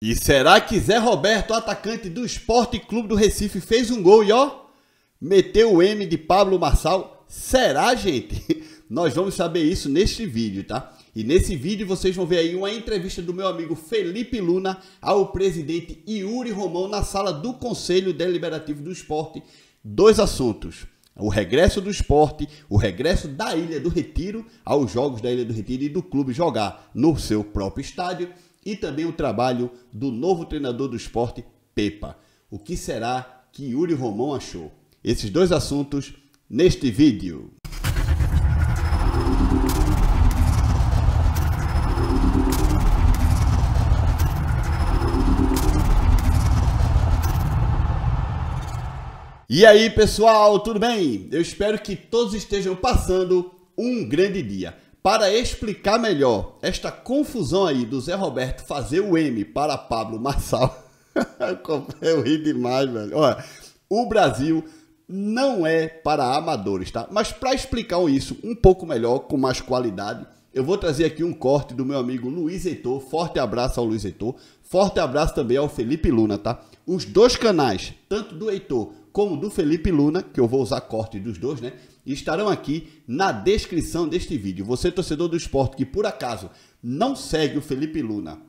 E será que Zé Roberto, atacante do Esporte Clube do Recife, fez um gol e ó, meteu o M de Pablo Marçal? Será, gente? Nós vamos saber isso neste vídeo, tá? E nesse vídeo vocês vão ver aí uma entrevista do meu amigo Felipe Luna ao presidente Yuri Romão na sala do Conselho Deliberativo do Esporte. Dois assuntos o regresso do esporte, o regresso da Ilha do Retiro aos Jogos da Ilha do Retiro e do clube jogar no seu próprio estádio e também o trabalho do novo treinador do esporte, Pepa. O que será que Yuri Romão achou? Esses dois assuntos neste vídeo. E aí pessoal, tudo bem? Eu espero que todos estejam passando um grande dia. Para explicar melhor esta confusão aí do Zé Roberto fazer o M para Pablo Marçal, eu ri demais, velho. Olha, o Brasil não é para amadores, tá? Mas para explicar isso um pouco melhor, com mais qualidade, eu vou trazer aqui um corte do meu amigo Luiz Heitor. Forte abraço ao Luiz Heitor. Forte abraço também ao Felipe Luna, tá? Os dois canais, tanto do Heitor como do Felipe Luna, que eu vou usar corte dos dois, né? Estarão aqui na descrição deste vídeo. Você, torcedor do esporte, que por acaso não segue o Felipe Luna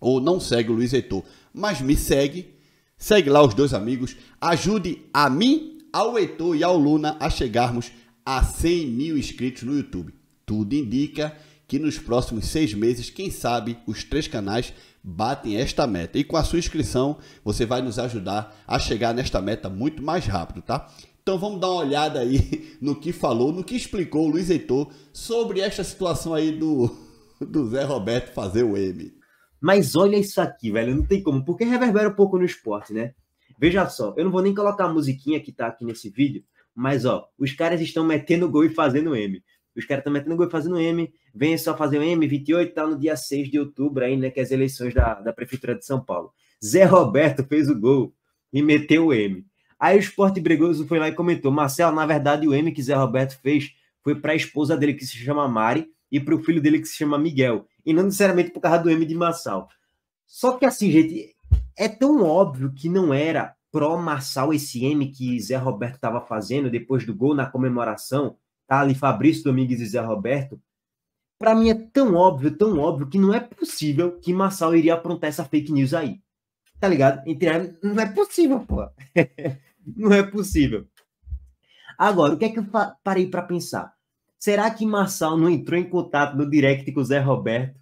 ou não segue o Luiz Heitor, mas me segue, segue lá os dois amigos, ajude a mim, ao Heitor e ao Luna a chegarmos a 100 mil inscritos no YouTube. Tudo indica que nos próximos seis meses, quem sabe, os três canais batem esta meta. E com a sua inscrição, você vai nos ajudar a chegar nesta meta muito mais rápido, tá? Então vamos dar uma olhada aí no que falou, no que explicou o Luiz Heitor sobre esta situação aí do, do Zé Roberto fazer o M. Mas olha isso aqui, velho, não tem como, porque reverbera um pouco no esporte, né? Veja só, eu não vou nem colocar a musiquinha que tá aqui nesse vídeo, mas ó, os caras estão metendo gol e fazendo M. Os caras também estão no fazendo M, vem só fazer o M, 28 tá no dia 6 de outubro aí, né, que é as eleições da, da Prefeitura de São Paulo. Zé Roberto fez o gol e meteu o M. Aí o Esporte Bregoso foi lá e comentou: Marcelo, na verdade, o M que Zé Roberto fez foi para a esposa dele, que se chama Mari, e para o filho dele, que se chama Miguel. E não necessariamente por causa do M de Marçal. Só que assim, gente, é tão óbvio que não era pró-Marçal esse M que Zé Roberto estava fazendo depois do gol na comemoração, tá ali Fabrício Domingues e Zé Roberto, para mim é tão óbvio, tão óbvio, que não é possível que Massal iria aprontar essa fake news aí. Tá ligado? Entre não é possível, pô. não é possível. Agora, o que é que eu parei para pensar? Será que Massal não entrou em contato no direct com o Zé Roberto?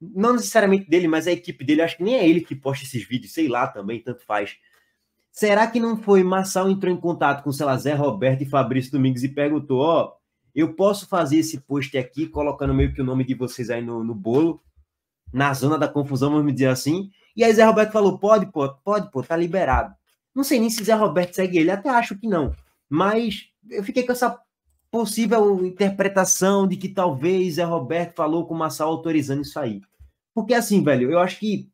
Não necessariamente dele, mas a equipe dele. Acho que nem é ele que posta esses vídeos, sei lá também, tanto faz. Será que não foi Marçal entrou em contato com, sei lá, Zé Roberto e Fabrício Domingos e perguntou, ó, oh, eu posso fazer esse post aqui, colocando meio que o nome de vocês aí no, no bolo, na zona da confusão, vamos dizer assim. E aí Zé Roberto falou, pode, pô, pode, pô, tá liberado. Não sei nem se Zé Roberto segue ele, até acho que não. Mas eu fiquei com essa possível interpretação de que talvez Zé Roberto falou com o Marçal autorizando isso aí. Porque assim, velho, eu acho que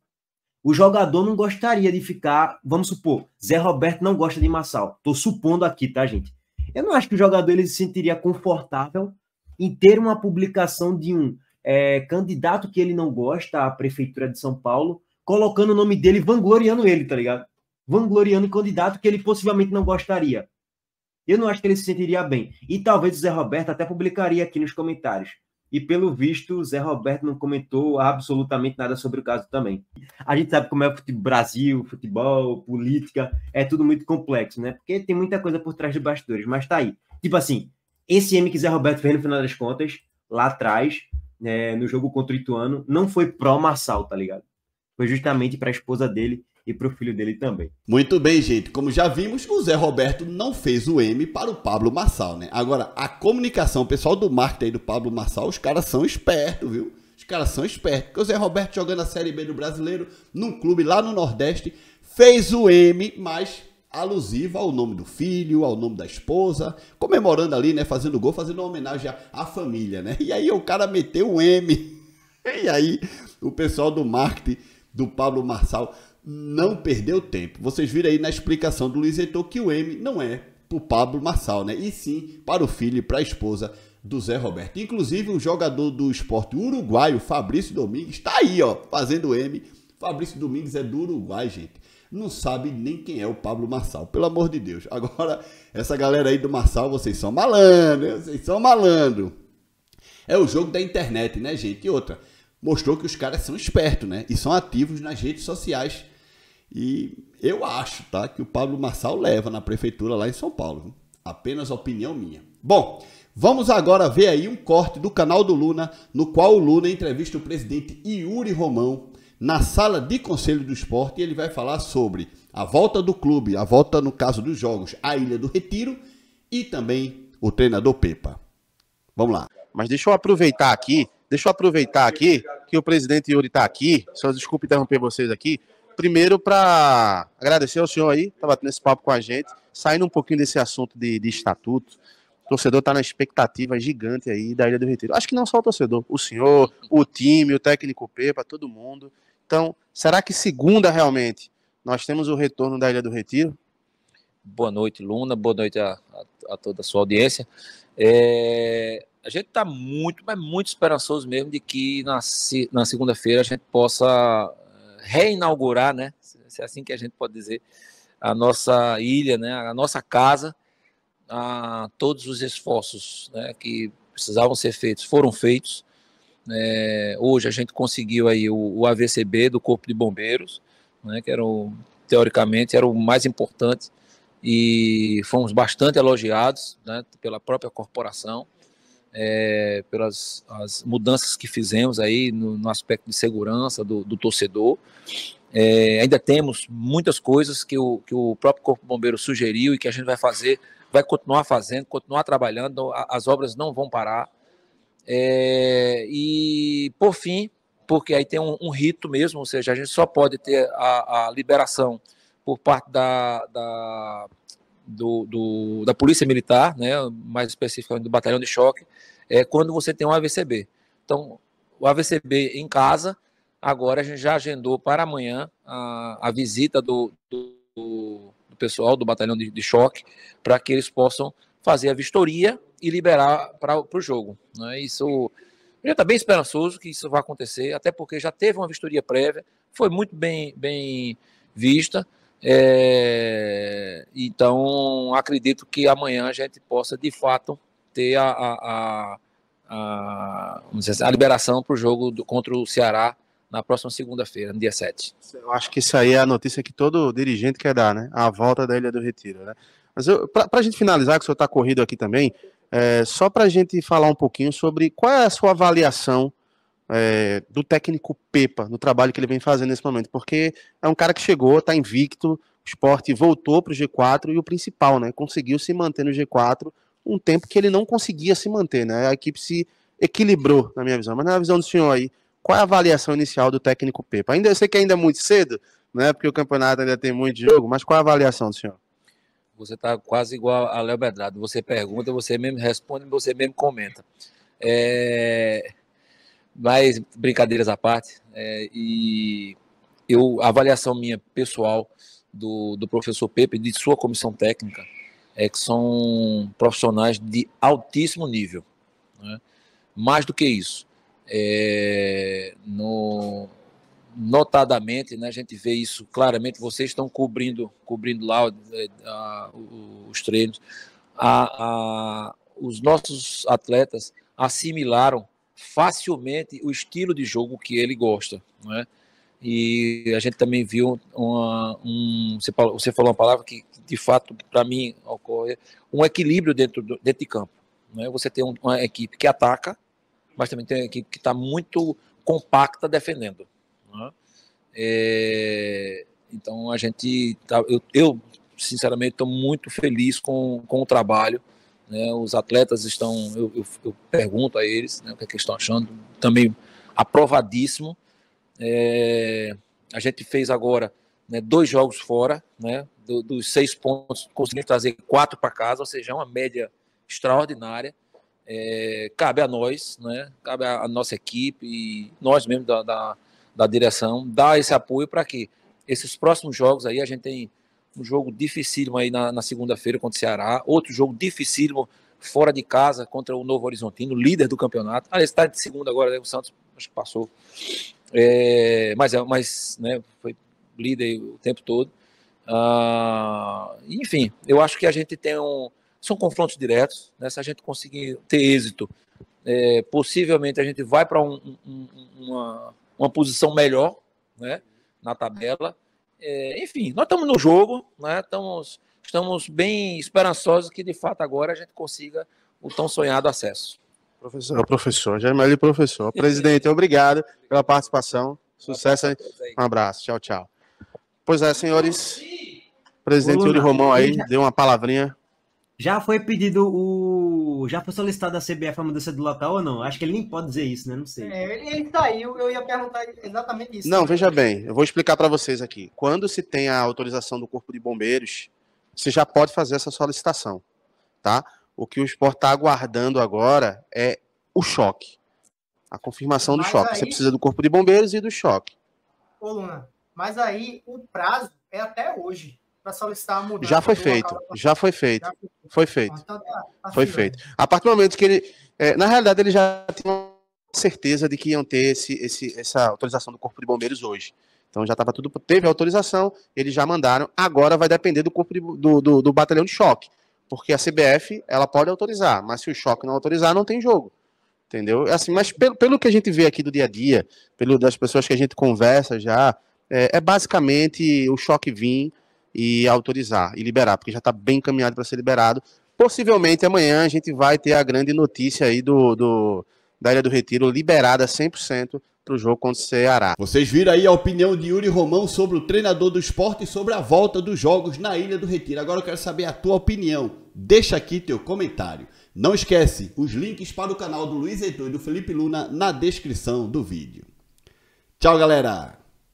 o jogador não gostaria de ficar, vamos supor, Zé Roberto não gosta de Massal. Estou supondo aqui, tá, gente? Eu não acho que o jogador ele se sentiria confortável em ter uma publicação de um é, candidato que ele não gosta à prefeitura de São Paulo, colocando o nome dele, vangloriando ele, tá ligado? Vangloriando o candidato que ele possivelmente não gostaria. Eu não acho que ele se sentiria bem. E talvez o Zé Roberto até publicaria aqui nos comentários. E pelo visto, o Zé Roberto não comentou absolutamente nada sobre o caso também. A gente sabe como é o Brasil, futebol, política, é tudo muito complexo, né? Porque tem muita coisa por trás de bastidores, mas tá aí. Tipo assim, esse M que Zé Roberto fez no final das contas, lá atrás, né, no jogo contra o Ituano, não foi pró-Massal, tá ligado? Foi justamente para a esposa dele e para o filho dele também. Muito bem, gente. Como já vimos, o Zé Roberto não fez o M para o Pablo Marçal, né? Agora, a comunicação, o pessoal do marketing do Pablo Marçal, os caras são espertos, viu? Os caras são espertos. Porque o Zé Roberto jogando a Série B do Brasileiro num clube lá no Nordeste, fez o M, mas alusivo ao nome do filho, ao nome da esposa, comemorando ali, né, fazendo gol, fazendo uma homenagem à, família, né? E aí o cara meteu um M. E aí o pessoal do marketing do Pablo Marçal não perdeu tempo. Vocês viram aí na explicação do Luiz Heitor que o M não é para o Pablo Marçal, né? E sim para o filho e para a esposa do Zé Roberto. Inclusive, um jogador do esporte uruguaio, Fabrício Domingues, está aí, ó, fazendo M. Fabrício Domingues é do Uruguai, gente. Não sabe nem quem é o Pablo Marçal, pelo amor de Deus. Agora, essa galera aí do Marçal, vocês são malandros. vocês são malandro. É o jogo da internet, né, gente? E outra, mostrou que os caras são espertos, né? E são ativos nas redes sociais e eu acho, tá, que o Pablo Marçal leva na prefeitura lá em São Paulo. Apenas opinião minha. Bom, vamos agora ver aí um corte do canal do Luna, no qual o Luna entrevista o presidente Yuri Romão na sala de conselho do esporte e ele vai falar sobre a volta do clube, a volta no caso dos jogos, a Ilha do Retiro e também o treinador Pepa. Vamos lá. Mas deixa eu aproveitar aqui, deixa eu aproveitar aqui que o presidente Yuri está aqui. Só desculpe interromper vocês aqui primeiro para agradecer ao senhor aí, tá batendo esse papo com a gente, saindo um pouquinho desse assunto de, de estatuto. O torcedor está na expectativa gigante aí da Ilha do Retiro. Acho que não só o torcedor, o senhor, o time, o técnico Pepa, todo mundo. Então, será que segunda realmente nós temos o retorno da Ilha do Retiro? Boa noite, Luna. Boa noite a, a, a toda a sua audiência. É, a gente está muito, mas muito esperançoso mesmo de que na, na segunda-feira a gente possa reinaugurar, né? Se é assim que a gente pode dizer, a nossa ilha, né? A nossa casa, a todos os esforços né? que precisavam ser feitos foram feitos. É, hoje a gente conseguiu aí o, o AVCB do Corpo de Bombeiros, né? Que era o, teoricamente era o mais importante e fomos bastante elogiados né, pela própria corporação é, pelas as mudanças que fizemos aí no, no aspecto de segurança do, do torcedor. É, ainda temos muitas coisas que o, que o próprio Corpo Bombeiro sugeriu e que a gente vai fazer, vai continuar fazendo, continuar trabalhando, então as obras não vão parar. É, e, por fim, porque aí tem um, um, rito mesmo, ou seja, a gente só pode ter a, a liberação por parte da, da do, do, da Polícia Militar, né, mais especificamente do Batalhão de Choque, é quando você tem um AVCB. Então, o AVCB em casa, agora a gente já agendou para amanhã a, a visita do, do, do pessoal do Batalhão de, de Choque, para que eles possam fazer a vistoria e liberar para o jogo. Né? Isso já está bem esperançoso que isso vai acontecer, até porque já teve uma vistoria prévia, foi muito bem, bem vista. É, então, acredito que amanhã a gente possa, de fato, ter a, a, a, a assim, liberação para o jogo do, contra o Ceará na próxima segunda-feira, no dia 7. Eu acho que isso aí é a notícia que todo dirigente quer dar, né? A volta da Ilha do Retiro, né? Mas para a gente finalizar, que o senhor está corrido aqui também, é, só para a gente falar um pouquinho sobre qual é a sua avaliação é, do técnico Pepa, no trabalho que ele vem fazendo nesse momento, porque é um cara que chegou, está invicto, o esporte voltou para o G4 e o principal, né, conseguiu se manter no G4 um tempo que ele não conseguia se manter, né, a equipe se equilibrou, na minha visão, mas na visão do senhor aí, qual é a avaliação inicial do técnico Pepa? Ainda, eu sei que ainda é muito cedo, né, porque o campeonato ainda tem muito jogo, mas qual é a avaliação do senhor? Você está quase igual a Léo Bedrado. Você pergunta, você mesmo responde, você mesmo comenta. É... Mas brincadeiras à parte, é, e eu a avaliação minha pessoal do, do professor Pepe de sua comissão técnica é que são profissionais de altíssimo nível. Né? Mais do que isso, é, no, notadamente, né, a gente vê isso claramente. Vocês estão cobrindo, cobrindo lá é, a, os treinos. A, a, os nossos atletas assimilaram facilmente o estilo de jogo que ele gosta, né? E a gente também viu uma, um, você falou, uma palavra que de fato para mim ocorre um equilíbrio dentro, do, dentro de campo. Né? Você tem uma equipe que ataca, mas também tem uma equipe que está muito compacta defendendo. Né? É, então a gente tá, eu, eu sinceramente estou muito feliz com, com o trabalho né? Os atletas estão, eu, eu, eu pergunto a eles né, o que, é que, eles estão achando, também aprovadíssimo. É, a gente fez agora né, dois jogos fora, né, do, dos seis pontos, conseguimos trazer quatro para casa, ou seja, é uma média extraordinária. É, cabe a nós, né, cabe a, a, nossa equipe e nós mesmos da, da, da direção dar esse apoio para que esses próximos jogos aí a gente tenha um jogo dificílimo aí na, na segunda-feira contra o Ceará. Outro jogo dificílimo fora de casa contra o Novo Horizontino, líder do campeonato. Aliás, está de segunda agora, né? O Santos acho que passou. É, mas é, mas né, foi líder o tempo todo. Ah, enfim, eu acho que a gente tem um. São confrontos diretos, né? Se a gente conseguir ter êxito, é, possivelmente a gente vai para um, um, uma, uma posição melhor né? na tabela. É, enfim, nós estamos no jogo, né? estamos, estamos bem esperançosos que de fato agora a gente consiga o tão sonhado acesso. Professor, professor, Jaimeli, professor. Presidente, obrigado pela participação. Sucesso. Um abraço, um abraço, tchau, tchau. Pois é, senhores. Presidente Yuri Romão aí deu uma palavrinha já foi pedido o. Já foi solicitado a CBF a mudança do local ou não? Acho que ele nem pode dizer isso, né? Não sei. É, ele, ele saiu, tá eu ia perguntar exatamente isso. Não, veja bem, eu vou explicar para vocês aqui. Quando se tem a autorização do Corpo de Bombeiros, você já pode fazer essa solicitação, tá? O que o Sport está aguardando agora é o choque. A confirmação do choque. Aí... Você precisa do Corpo de Bombeiros e do choque. Ô, Luna, mas aí o prazo é até hoje para solicitar a mudança. Já foi feito, local. já foi feito, já foi feito, foi feito. Ah, então tá, tá assim, né? A partir do momento que ele, é, na realidade, ele já tinha certeza de que iam ter esse, esse, essa autorização do Corpo de Bombeiros hoje. Então já estava tudo, teve autorização, eles já mandaram. Agora vai depender do corpo de, do, do, do batalhão de choque, porque a CBF ela pode autorizar, mas se o choque não autorizar, não tem jogo entendeu? É assim, mas pelo, pelo que a gente vê aqui do dia a dia, pelo das pessoas que a gente conversa já, é, é basicamente o choque vir, e autorizar e liberar, porque já está bem encaminhado para ser liberado. Possivelmente amanhã a gente vai ter a grande notícia aí do, do da Ilha do Retiro liberada 100% para o jogo contra o Ceará. Vocês viram aí a opinião de Yuri Romão sobre o treinador do esporte e sobre a volta dos jogos na Ilha do Retiro. Agora eu quero saber a tua opinião. Deixa aqui teu comentário. Não esquece, os links para o canal do Luiz Heitor e do Felipe Luna na descrição do vídeo. Tchau, galera!